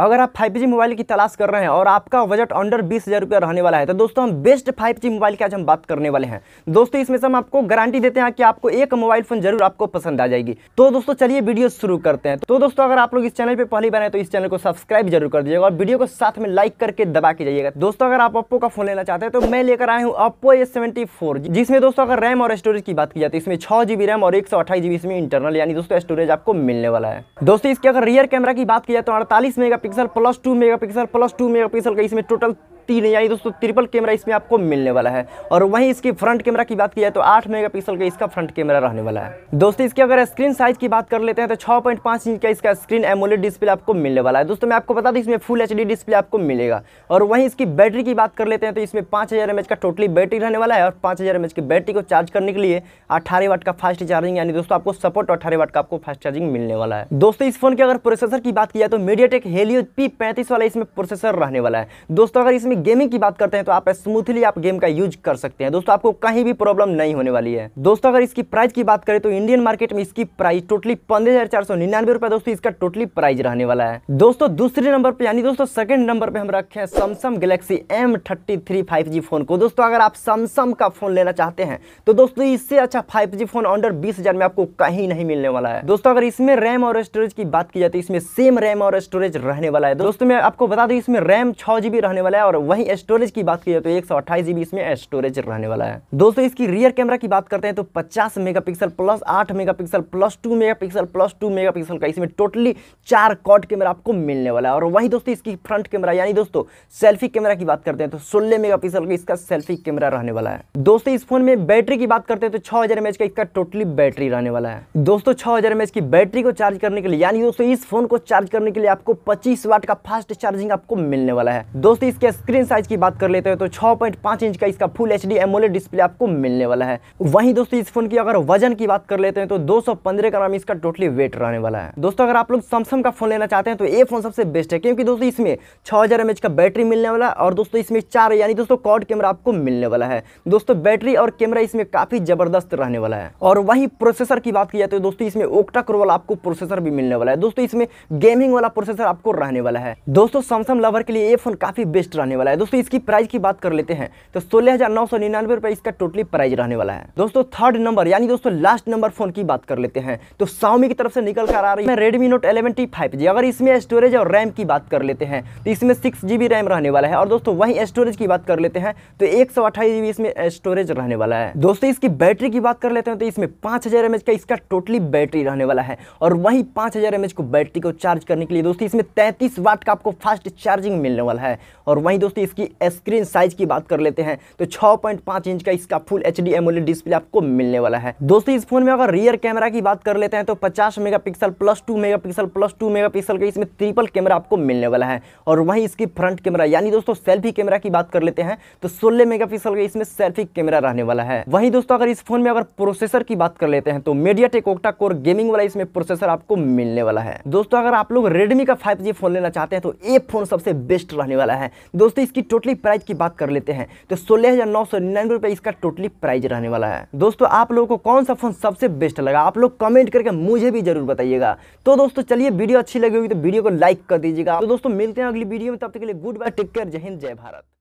अगर आप 5G mobile की तलाश कर रहे हैं और आपका बजट अंडर बीस हज़ार रुपया रहने वाला है तो दोस्तों हम बेस्ट 5G मोबाइल की आज हम बात करने वाले हैं दोस्तों इसमें से हम आपको गारंटी देते हैं कि आपको एक मोबाइल फ़ोन जरूर आपको पसंद आ जाएगी तो दोस्तों चलिए वीडियो शुरू करते हैं तो दोस्तों अगर आप लोग इस चैनल पर पहली बार हैं तो इस चैनल को सब्सक्राइब जरूर कर दीजिएगा और वीडियो को साथ में लाइक करके दबा के जाइएगा दोस्तों अगर आप ओप्पो का फोन लेना चाहते हैं तो मैं लेकर आया हूँ ओप्पो एस सेवेंटी फोर जिसमें दोस्तों अगर रैम और स्टोरेज की बात की जाती है इसमें छः रैम और एक सौ इसमें इंटरनल यानी दोस्तों स्टोरेज आपको मिलने वाला है दोस्तों इसके अगर रियर कैमरा की बात की जाए तो अड़तालीस mega megapixel plus two mega pixel plus two megapixel का इसमें टोटल तीन यानी दोस्तों ट्रिपल कैमरा इसमें आपको मिलने वाला है और वहीं इसकी फ्रंट कैमरा की बात की जाए तो आठ मेगा पिक्सल का इसका फ्रंट कैमरा रहने वाला है दोस्तों इसकी अगर स्क्रीन साइज की बात कर लेते हैं तो छः इंच का इसका स्क्रीन एमोलेड डिस्प्ले आपको मिलने वाला है दोस्तों मैं आपको बता दूँ इसमें फुल एच डिस्प्ले आपको मिलेगा और वहीं इसकी बैटरी की बात कर लेते हैं तो इसमें पाँच हज़ार का टोटली बैटरी रहने वाला है और पाँच हज़ार की बैटरी को चार्ज करने के लिए अठारह वाट का फास्ट चार्जिंग यानी दोस्तों आपको सपोर्ट अठारह वाट का आपको फास्ट चार्जिंग मिलने वाला है दोस्तों इस फोन के अगर प्रोसेसर की बात की जाए तो मीडिया टेक हेलियो पी पैंतीस वाला इसमें प्रोसेसर रहने वाला है दोस्तों अगर इसमें गेमिंग की बात करते हैं तो आप स्मूथली आप गेम का यूज कर सकते हैं दोस्तों आपको कहीं भी प्रॉब्लम नहीं होने वाली है दोस्तों अगर इसकी प्राइस की बात करें तो इंडियन मार्केट में इसकी प्राइस टोटली पंद्रह हजार रुपए दोस्तों इसका टोटली प्राइस रहने वाला है दोस्तों दूसरे नंबर पर यानी दोस्तों सेकंड नंबर पर हम रखे हैं Samsung Galaxy M thirty phone को दोस्तों अगर आप सैमसंग का फोन लेना चाहते हैं तो दोस्तों इससे अच्छा फाइव फोन अंडर बीस में आपको कहीं नहीं मिलने वाला है दोस्तों अगर इसमें रैम और स्टोरेज की बात की जाती तो है इसमें सेम रैम और स्टोरेज रहने वाला है दोस्तों मैं आपको बता दू इसमें रैम छह जीबी रहने वाला है और वही स्टोरेज की बात की जाए तो एक सौ इसमें स्टोरेज रहने वाला है दोस्तों इसकी रियर कैमरा की बात करते हैं तो पचास मेगा प्लस आठ mega plus two mega plus two mega का इसमें टोटली चार कॉड कैमरा आपको मिलने वाला है और वही दोस्तों इसकी फ्रंट कैमरा यानी दोस्तों सेल्फी कैमरा की बात करते हैं तो सोलह मेगा का इसका सेल्फी कैमरा रहने वाला है दोस्तों इस फोन में बैटरी की बात करते हैं तो छह हज़ार एमएच का इसका टोटली बैटरी रहने वाला है दोस्तों छह हज़ार एमएच की बैटरी को चार्ज करने के लिए यानी दोस्तों इस फोन को चार्ज करने के लिए आपको पच्चीस वाट का फास्ट चार्जिंग आपको मिलने वाला है दोस्तों इसके स्क्रीन स्क्रीन साइज की बात कर लेते हैं तो 6.5 इंच का इसका full H D AMOLED display आपको मिलने वाला है वहीं दोस्तों इस फोन की अगर वजन की बात कर लेते हैं तो 215 सौ पंद्रह ग्राम इसका टोटली वेट रहने वाला है दोस्तों अगर आप लोग सैमसंग का फोन लेना चाहते हैं तो ये फोन सबसे बेस्ट है क्योंकि दोस्तों इसमें छः हजार का बैटरी मिलने वाला है और दोस्तों इसमें चार यानी दोस्तों कॉड कैमरा आपको मिलने वाला है दोस्तों बैटरी और कैमरा इसमें काफी जबरदस्त रहने वाला है और वहीं प्रोसेसर की बात की जाए तो दोस्तों इसमें ओक्टा क्रो वाला आपको प्रोसेसर भी मिलने वाला है दोस्तों इसमें गेमिंग वाला प्रोसेसर आपको रहने वाला है दोस्तों सैमसंग लवर के लिए ये फोन काफी बेस्ट रहने वाला है दोस्तों इसकी प्राइस की बात कर लेते हैं तो सोलह हजार नौ सौ निन्यानवे रुपये इसका टोटली प्राइस रहने वाला है दोस्तों थर्ड नंबर यानी दोस्तों लास्ट नंबर फोन की बात कर लेते हैं तो साउमी की तरफ से निकल कर आ रही है Redmi Note eleven T five G अगर इसमें स्टोरेज और रैम की बात कर लेते हैं तो इसमें सिक्स जी रैम रहने वाला है और दोस्तों वही स्टोरेज की बात कर लेते हैं तो एक सौ अट्ठाईस जी इसमें स्टोरेज रहने वाला है दोस्तों इसकी बैटरी की बात कर लेते हैं तो इसमें पांच हज़ार एम का इसका टोटली बैटरी रहने वाला है और वही पांच हज़ार एम को बैटरी को चार्ज करने के लिए दोस्तों इसमें तैंतीस वाट का आपको फास्ट चार्जिंग मिलने वाला है और वहीं दोस्तों इसकी स्क्रीन साइज की बात कर लेते हैं तो पांच इंच का इसका फुल एच डी डिस्प्ले आपको मिलने वाला है दोस्तों इस फोन में अगर रियर कैमरा की बात कर लेते हैं तो पचास mega plus two mega plus two mega का इसमें ट्रिपल कैमरा आपको मिलने वाला है और वहीं इसकी फ्रंट कैमरा यानी दोस्तों सेल्फी कैमरा की बात कर लेते हैं तो सोलह मेगा का इसमें सेल्फी कैमरा रहने वाला है वहीं दोस्तों अगर इस फोन में अगर प्रोसेसर की बात कर लेते हैं तो MediaTek octa core gaming वाला इसमें प्रोसेसर आपको मिलने वाला है दोस्तों अगर आप लोग रेडमी का फाइव फोन लेना चाहते हैं तो ये फोन सबसे बेस्ट रहने वाला है दोस्तों दोस्तों इसकी टोटली प्राइस की बात कर लेते हैं तो सोलह हज़ार नौ सौ निन्यानवे रुपए इसका टोटली प्राइस रहने वाला है दोस्तों आप लोगों को कौन सा फ़ोन सबसे बेस्ट लगा आप लोग कमेंट करके मुझे भी जरूर बताइएगा तो दोस्तों चलिए वीडियो अच्छी लगी होगी तो वीडियो को लाइक कर दीजिएगा तो दोस्तों मिलते हैं अगली वीडियो में तब तक के लिए गुड बाय टेक केयर जय हिंद जय भारत